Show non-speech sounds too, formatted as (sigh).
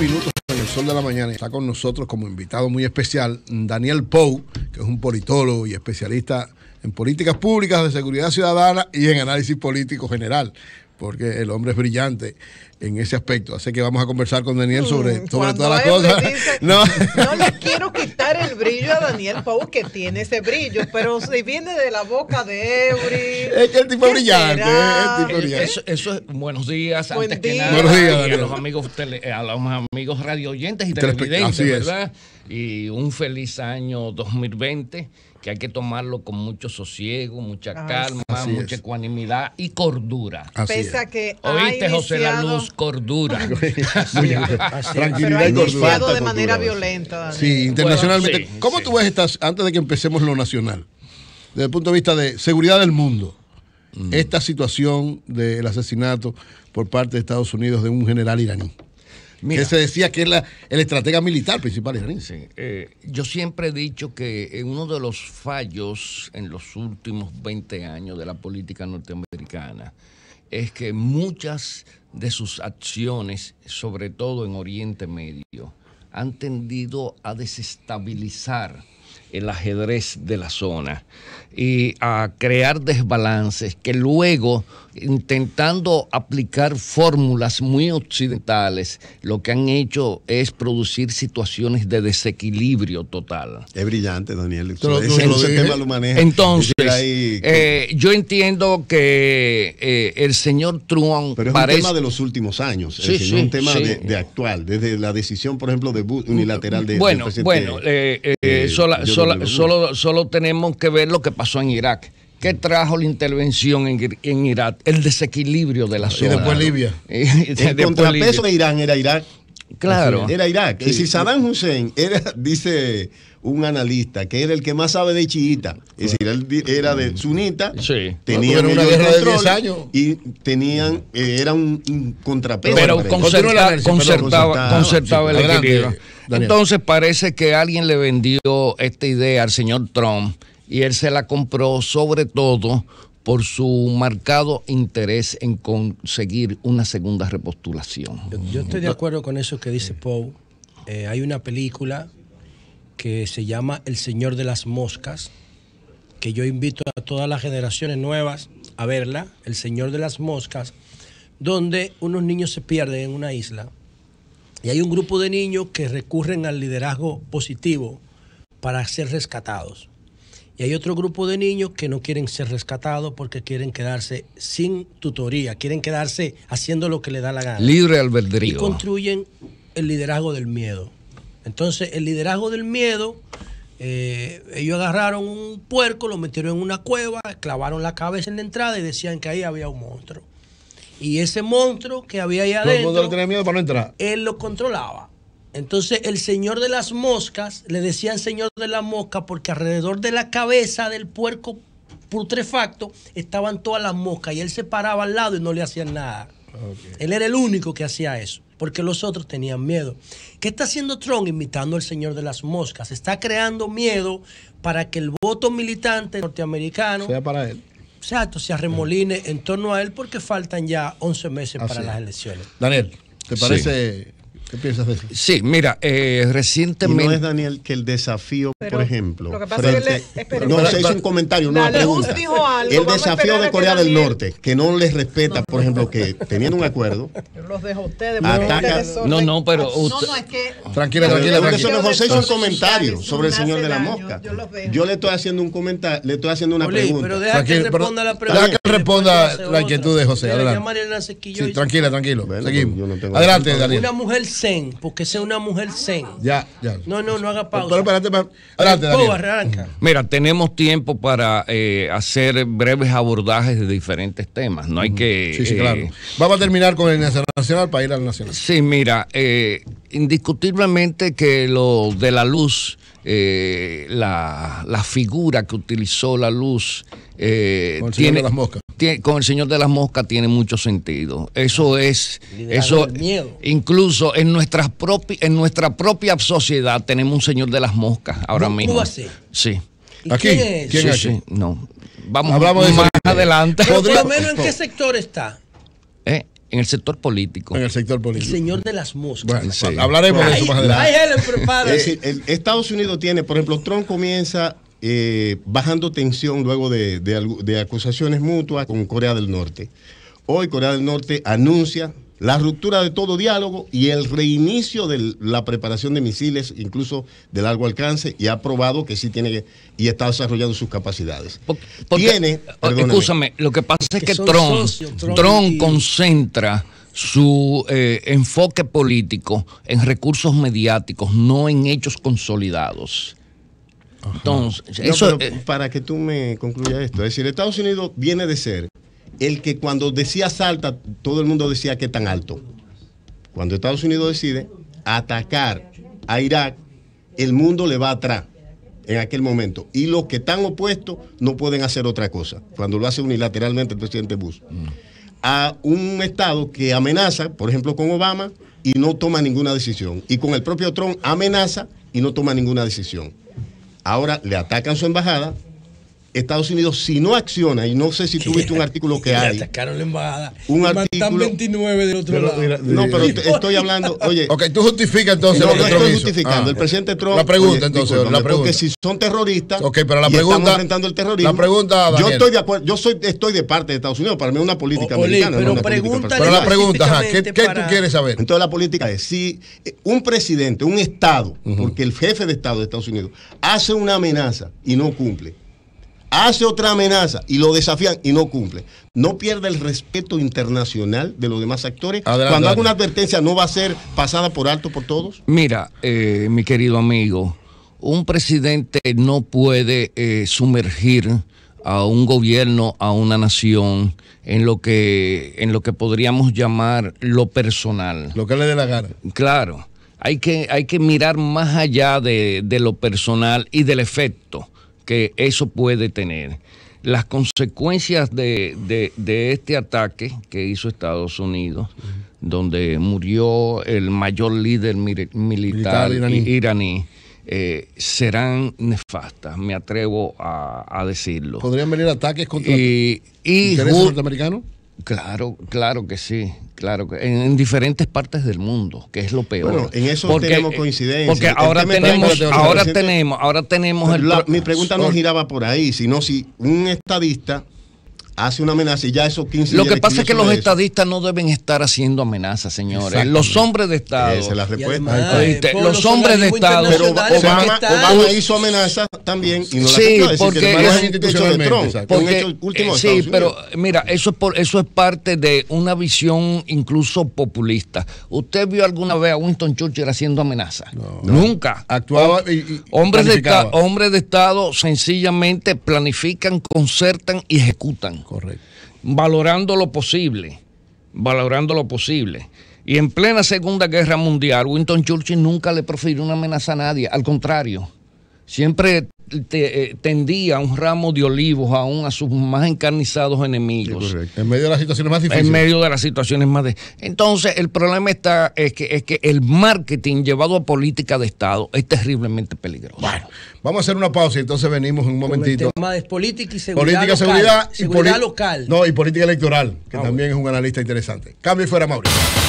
minutos en el sol de la mañana está con nosotros como invitado muy especial Daniel Pou, que es un politólogo y especialista en políticas públicas de seguridad ciudadana y en análisis político general, porque el hombre es brillante en ese aspecto. Así que vamos a conversar con Daniel sobre, mm, todas las cosas. (laughs) No. le quiero quitar el brillo a Daniel Pau que tiene ese brillo, pero si viene de la boca de Eury. Es que el tipo brillante. brillante. Eso, es buenos días. buenos días, a los amigos, tele, a los amigos radio oyentes y televidentes, ¿verdad? Es y un feliz año 2020 que hay que tomarlo con mucho sosiego, mucha calma, mucha ecuanimidad y cordura. que oíste José La Luz, cordura. (laughs) Tranquilidad y cordura. de manera violenta. Sí, internacionalmente. ¿Cómo tú ves estas antes de que empecemos lo nacional? Desde el punto de vista de seguridad del mundo. Mm. Esta situación del asesinato por parte de Estados Unidos de un general iraní que se decía que es el estratega militar principal eh, yo siempre he dicho que uno de los fallos en los últimos 20 años de la política norteamericana es que muchas de sus acciones, sobre todo en Oriente Medio, han tendido a desestabilizar el ajedrez de la zona y a crear desbalances que luego, intentando aplicar fórmulas muy occidentales, lo que han hecho es producir situaciones de desequilibrio total. Es brillante, Daniel. Entonces, eh, yo entiendo que eh, el señor Truman... Pero es un tema de los últimos años, es un tema de, actual, desde la decisión, por ejemplo, de unilateral de... Bueno, presidente, bueno, eh, eh solo, tenemos que ver lo que pasó en Irak. ¿Qué trajo la intervención en, Irak? El desequilibrio de la zona. Y después Libia. (laughs) el contrapeso de Irán era Irak. Claro. Era Irak. Y si Saddam Hussein era, (laughs) dice un analista, que era el que más sabe de chiita. Es decir, era de sunita. Sí. Tenían una guerra de 10 años. Y tenían, eh, era un, contrapeso. Pero concertaba, concertaba, Entonces parece que alguien le vendió esta idea al señor Trump y él se la compró sobre todo por su marcado interés en conseguir una segunda repostulación. Yo, estoy de acuerdo con eso que dice Poe. Eh, hay una película que se llama El Señor de las Moscas, que yo invito a todas las generaciones nuevas a verla, El Señor de las Moscas, donde unos niños se pierden en una isla y hay un grupo de niños que recurren al liderazgo positivo para ser rescatados. Y hay otro grupo de niños que no quieren ser rescatados porque quieren quedarse sin tutoría, quieren quedarse haciendo lo que le da la gana. Libre albedrío. Y construyen el liderazgo del miedo. Entonces, el liderazgo del miedo, eh, ellos agarraron un puerco, lo metieron en una cueva, clavaron la cabeza en la entrada y decían que ahí había un monstruo. Y ese monstruo que había ahí adentro, el tenía miedo para no entrar. él lo controlaba. Entonces el señor de las moscas, le decían señor de las moscas porque alrededor de la cabeza del puerco putrefacto estaban todas las moscas y él se paraba al lado y no le hacían nada. Él era el único que hacía eso porque los otros tenían miedo. ¿Qué está haciendo Trump imitando al señor de las moscas? Está creando miedo para que el voto militante norteamericano sea para él. Exacto, se arremoline en torno a él porque faltan ya 11 meses para las elecciones. Daniel, ¿te parece ¿Qué piensas de Sí, mira, eh, recientemente. ¿Y no es, Daniel, que el desafío, por ejemplo. Lo que pasa frente, es que le... no, se hizo un comentario, una pregunta. Dijo algo, el desafío de Corea del Norte, que no les respeta, por ejemplo, que teniendo un acuerdo. los dejo a ustedes. Ataca... No, no, pero. Usted... No, no, es que. Tranquila, tranquila, tranquila. José hizo un comentario sobre el señor de la mosca. Yo los Yo le estoy haciendo un comentario, le estoy haciendo una pregunta. Pero deja que responda la pregunta. Deja que responda la inquietud de José. Adelante. Tranquila, tranquilo. Seguimos. Adelante, Daniel. Una mujer zen, porque sea una mujer zen. Ya, ya. No, no, no haga pausa. Pero, espérate, arranca. Mira, tenemos tiempo para eh, hacer breves abordajes de diferentes temas. No hay que. Sí, eh, claro. Vamos a terminar con el nacional para ir al nacional. Sí, mira, eh, indiscutiblemente que lo de la luz eh, la, la, figura que utilizó la luz. Eh, con el tiene, Señor de las Moscas. Tiene, con el Señor de las Moscas tiene mucho sentido. Eso es. eso, Incluso en, nuestras en nuestra propia sociedad tenemos un Señor de las Moscas ahora mismo. Así. Sí. Aquí, ¿Quién es? no. Vamos Hablamos más adelante. por lo menos en qué sector está en el sector político. En el sector político. El señor de las moscas. Hablaremos de eso más adelante. Estados Unidos tiene, por ejemplo, Trump comienza eh, bajando tensión luego de acusaciones mutuas con Corea del Norte. Hoy Corea del Norte anuncia la ruptura de todo diálogo y el reinicio de la preparación de misiles, incluso de largo alcance, y ha probado que sí tiene y está desarrollando sus capacidades. Porque, tiene, oh, escúchame, lo que pasa es que, Trump trump concentra su eh, enfoque político en recursos mediáticos, no en hechos consolidados. Entonces, eso, eh, para que tú me concluyas esto, es decir, Estados Unidos viene de ser el que cuando decía salta, todo el mundo decía que tan alto. Cuando Estados Unidos decide atacar a Irak, el mundo le va atrás en aquel momento. Y los que están opuestos no pueden hacer otra cosa, cuando lo hace unilateralmente el presidente Bush. Mm. A un Estado que amenaza, por ejemplo, con Obama y no toma ninguna decisión. Y con el propio Trump amenaza y no toma ninguna decisión. Ahora le atacan su embajada, Estados Unidos, si no acciona, y no sé si (laughs) tuviste un artículo que hay. Atacaron la embajada. Un artículo. 29 del otro lado. no, pero eh, estoy hablando. (laughs) Oye. Ok, tú justificas entonces no, lo que no estoy justificando. el ah. presidente Trump. La pregunta entonces. La pregunta. Porque si son terroristas. Ok, pero la pregunta. enfrentando el terrorismo. La pregunta. Yo estoy de acuerdo. Yo soy, estoy de parte de Estados Unidos. Para mí es una política americana. Pero, pero, pero la pregunta, ajá, ¿qué, ¿qué, tú quieres saber? Entonces la política es: si eh, un presidente, un Estado, porque el jefe de Estado de Estados Unidos hace una amenaza y no cumple hace otra amenaza y lo desafían y no cumple. No pierde el respeto internacional de los demás actores. Cuando haga una advertencia, ¿no va a ser pasada por alto por todos? Mira, eh, mi querido amigo, un presidente no puede eh, sumergir a un gobierno, a una nación, en lo que, en lo que podríamos llamar lo personal. Lo que le dé la gana. Claro. Hay que, hay que mirar más allá de, de lo personal y del efecto que eso puede tener. Las consecuencias de, este ataque que hizo Estados Unidos, donde murió el mayor líder militar, iraní, eh, serán nefastas, me atrevo a, decirlo. ¿Podrían venir ataques contra y, y intereses norteamericanos? Claro, claro que sí, claro que en, diferentes partes del mundo, que es lo peor. Bueno, en eso tenemos coincidencia. Porque ahora tenemos, ahora tenemos, ahora tenemos, el. mi pregunta no giraba por ahí, sino si un estadista hace una amenaza y ya esos 15 Lo que pasa es que los estadistas no deben estar haciendo amenazas, señores. Los hombres de Estado. Esa es la respuesta. Los, hombres de Estado. Pero Obama, hizo amenazas también y no porque porque, eh, Sí, pero mira, eso es, por, eso es parte de una visión incluso populista. ¿Usted vio alguna vez a Winston Churchill haciendo amenazas? Nunca. Actuaba hombres, de, hombres de Estado sencillamente planifican, concertan y ejecutan. Correcto. Valorando lo posible, valorando lo posible. Y en plena Segunda Guerra Mundial, Winston Churchill nunca le profirió una amenaza a nadie, al contrario, siempre eh, tendía un ramo de olivos aún a sus más encarnizados enemigos. en medio de las situaciones más difíciles. En medio de las situaciones más difíciles Entonces, el problema está es que, es que el marketing llevado a política de Estado es terriblemente peligroso. Bueno, vamos a hacer una pausa y entonces venimos en un momentito. política y seguridad. Política, local, y seguridad local. No, y política electoral, que ah, también es un analista interesante. Cambio y fuera, Mauricio.